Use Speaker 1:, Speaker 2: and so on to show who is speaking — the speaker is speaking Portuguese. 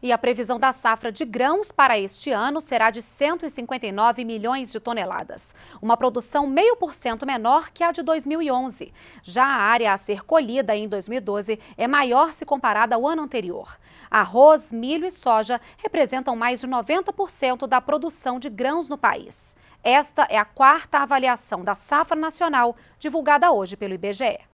Speaker 1: E a previsão da safra de grãos para este ano será de 159 milhões de toneladas, uma produção meio por cento menor que a de 2011. Já a área a ser colhida em 2012 é maior se comparada ao ano anterior. Arroz, milho e soja representam mais de 90% da produção de grãos no país. Esta é a quarta avaliação da safra nacional divulgada hoje pelo IBGE.